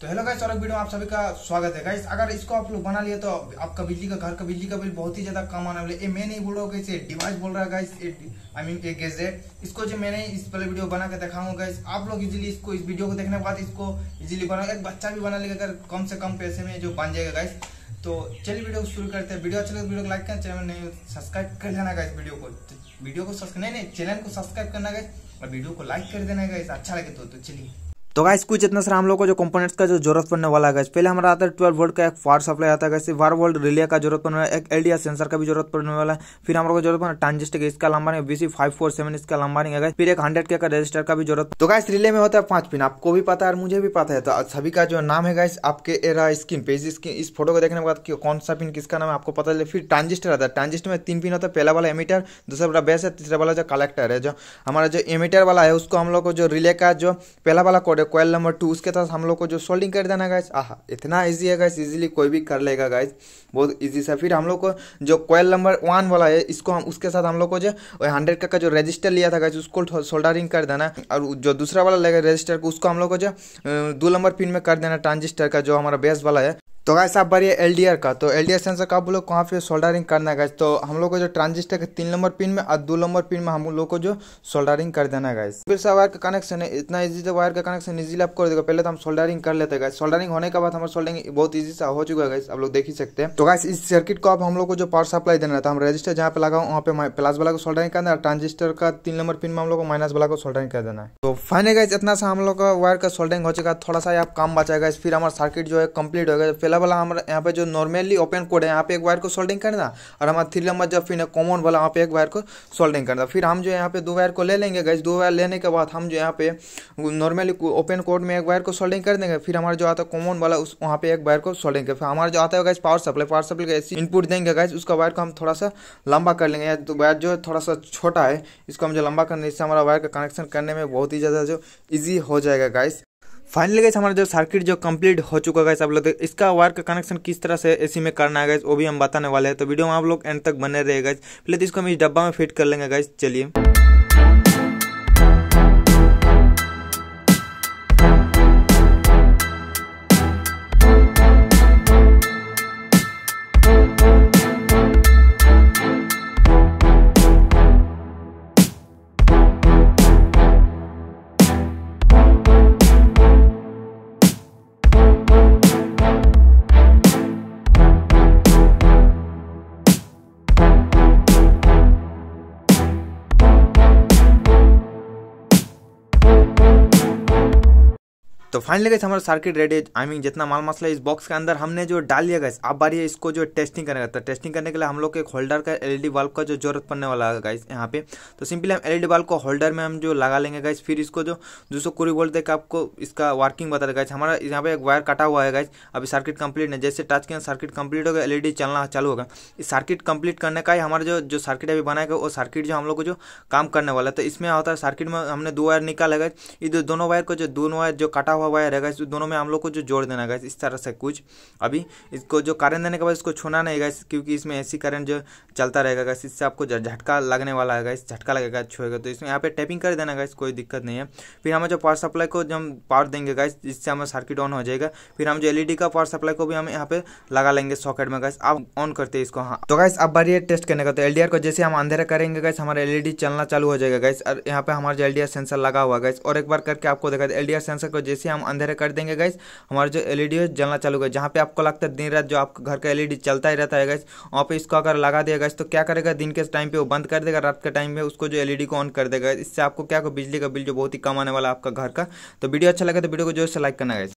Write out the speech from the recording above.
तो hello guys और एक वीडियो में आप सभी का स्वागत है गाइस अगर इसको आप लोग बना लिए तो आपका बिजली का घर का बिजली का बिल बहुत ही ज्यादा कम आने वाले ये मैं नहीं बोल रहा हूँ ये डिवाइस बोल रहा है गाइस आई मीन एक गैजेट इसको जो मैंने इस पहले वीडियो बना के दिखाऊंगा गाइस आप लोग इजिली इसको इस वीडियो को देखने के बाद इसको इजिली बना एक बच्चा भी बना लेगा अगर कम से कम पैसे में जो बन जाएगा गाइस तो चलिए वीडियो शुरू करते हैं वीडियो अच्छा लगे तो वीडियो को लाइक करना चैनल नहीं सब्सक्राइब तो कर लेना गाइस वीडियो को तो वीडियो को सब्सक्राइब नहीं नहीं चैनल को सब्सक्राइब करना गाइस और वीडियो को लाइक कर देना गाइस अच्छा लगे तो चलिए तो गाइस कुछ इतना सारा हम लोग को जो कंपोनेंट्स का जो जरूरत पड़ने वाला है पहले हमारा आता है ट्वेल्व वोल्ट का एक पावर सप्लाई आता है वैसे वोल्ट रिले का जरूरत पड़ने वाला है एक एलडीआर सेंसर का भी जरूरत पड़ने वाला है फिर हम लोग को जरूरत पड़ना ट्रांजिस्टर इसका लंबा नहीं बीसी फाइव फोर सेवन इसका लंबा नहीं है फिर एक हंड्रेड के का रजिस्टर का भी जरूरत तो गाइस रिले में होता है पांच पिन आपको भी पता है मुझे भी पता है तो सभी का जो नाम है गाइस आपके एरा स्क्रीन पे इस फोटो को देखने के बाद कौन सा पिन किसका नाम है आपको पता चले फिर ट्रांजिस्टर आता है ट्रांजिस्टर में तीन पिन होता है पहला वाला एमीटर दूसरा वाला बेस है तीसरा वाला जो कलेक्टर है जो हमारा जो एमीटर वाला है उसको हम लोग को जो रिले का जो पहला वाला कोड और कोयल नंबर टू उसके साथ हम लोग को जो सोल्डिंग कर देना गाइज आह इतना ईजी है गाइज इजीली कोई भी कर लेगा गाइज बहुत ईजी सा फिर हम लोग को जो कोयल नंबर वन वाला है इसको हम उसके साथ हम लोग को जो हंड्रेड का, जो रजिस्टर लिया था गाइज उसको सोल्डरिंग कर देना और जो दूसरा वाला लगेगा रजिस्टर को उसको हम लोग को जो दो नंबर पिन में कर देना ट्रांजिस्टर का जो हमारा बेस वाला है तो गाइस आप बढ़िया एल डी आर का तो एल डी आर सेंसर का आप लोग कहाँ पे सोल्डरिंग करना है गाइस तो हम लोग को जो ट्रांजिस्टर के तीन नंबर पिन में और दो नंबर पिन में हम लोग को जो सोल्डरिंग कर देना है गाइस फिर से वायर का कनेक्शन है इतना इजी से वायर का कनेक्शन इजीली आप कर देगा तो पहले तो हम सोल्डरिंग कर लेते गाइस सोल्डरिंग होने के बाद हमारे सोल्डरिंग बहुत ईजी से हो चुका है गाइस आप लोग देख ही सकते हैं तो गाइस इस सर्किट को आप हम लोग को जो पावर सप्लाई देना था हम रजिस्टर जहाँ पे लगाओ वहाँ पे प्लस वाला को सोल्डरिंग करना है ट्रांजिस्टर का तीन नंबर पिन में हम लोग को माइनस वाला को सोल्डरिंग कर देना है तो फाइनल गाइस इतना सा हम लोग का वायर का सोल्डरिंग हो चुका है थोड़ा सा आप काम बचाएगा फिर हमारा सर्किट जो है कंप्लीट होगा पहला वाला हमारा यहाँ पे जो नॉर्मली ओपन कोड है यहाँ पे एक वायर को सोल्डिंग करना और हमारा थ्री नंबर जब फिर कॉमन वाला वहाँ पे एक वायर को सोल्डिंग करना फिर हम जो यहाँ पे दो वायर को ले लेंगे गैस दो वायर लेने के बाद हम जो यहाँ पे नॉर्मली ओपन कोड में एक वायर को सोल्डिंग कर देंगे फिर हमारा जो आता है कॉमन वाला उस वहाँ पे एक वायर को सोल्डिंग कर फिर हमारा जो आता है guys power supply power supply का इनपुट देंगे गैस उसका वायर को हम थोड़ा सा लंबा कर लेंगे तो वायर जो है थोड़ा सा छोटा है इसको हम जो लंबा करने इससे हमारा वायर का कनेक्शन करने में बहुत ही ज़्यादा जो ईजी हो जाएगा गैस फाइनली गैस हमारा जो सर्किट जो कंप्लीट हो चुका है आप लोग इसका वायर का कनेक्शन किस तरह से एसी में करना है गैस वो भी हम बताने वाले हैं तो वीडियो में आप लोग एंड तक बने रहेगा गैस पहले तो इसको हम इस डब्बा में फिट कर लेंगे गैस चलिए तो फाइनली गैस हमारा सर्किट रेडी आई मीन जितना माल मसला इस बॉक्स के अंदर हमने जो डाल लिया गाइस अब बारी है इसको जो टेस्टिंग करने का टेस्टिंग तो करने के लिए हम लोग एक होल्डर का एलईडी बल्ब e का जो जरूरत पड़ने वाला है गाइस यहाँ पे तो सिंपली हम एलईडी बल्ब e को होल्डर में हम जो लगा लेंगे गाइस फिर इसको जो दो सौ कुरी वोल्ट देकर आपको इसका वर्किंग बता देगा हमारा यहाँ पे एक वायर कटा हुआ है गाइस अभी सर्किट कंप्लीट है जैसे टच किया सर्किट कंप्लीट होगा एलईडी चलना चालू होगा इस सर्किट कंप्लीट करने का ही हमारा जो जो सर्किट अभी बनाएगा वो सर्किट जो हम लोग को जो काम करने वाला है तो इसमें होता है सर्किट में हमने दो वायर निकाला गए इधर दोनों वायर को जो दोनों वायर जो कटा हुआ वायर है गैस दोनों में हम लोग को जो जोड़ देना गैस इस तरह से कुछ अभी इसको जो करंट देने के बाद इसको छूना नहीं गैस क्योंकि इसमें ऐसी करंट जो चलता रहेगा गैस इससे आपको झटका लगने वाला है गैस झटका लगेगा छुएगा तो इसमें यहाँ पे टैपिंग कर देना गैस कोई दिक्कत नहीं है फिर हमें जो पावर सप्लाई को जो हम पावर देंगे गैस जिससे हमारा सर्किट ऑन हो जाएगा फिर हम जो एलईडी का पावर सप्लाई को भी हम यहाँ पे लगा लेंगे सॉकेट में गैस आप ऑन करते हैं इसको हाँ तो गैस अब बारी टेस्ट करने का तो एल को जैसे हम अंधेरा करेंगे गैस हमारा एलईडी चलना चालू हो जाएगा गैस और यहाँ पे हमारा जो एल सेंसर लगा हुआ गैस और एक बार करके आपको देखा एल डी सेंसर को जैसे हम अंधेरा कर देंगे गैस हमारा जो एल ई e जलना चालू गया जहाँ पे आपको लगता है दिन रात जो आपके घर का एल e चलता ही रहता है गैस वहाँ पे इसको अगर लगा दिया गैस तो क्या करेगा दिन के टाइम पे वो बंद कर देगा रात के टाइम में उसको जो एल e को ऑन कर देगा इससे आपको क्या बिजली का बिल जो बहुत ही कम आने वाला आपका घर का तो वीडियो अच्छा लगा तो वीडियो को जो से लाइक करना गैस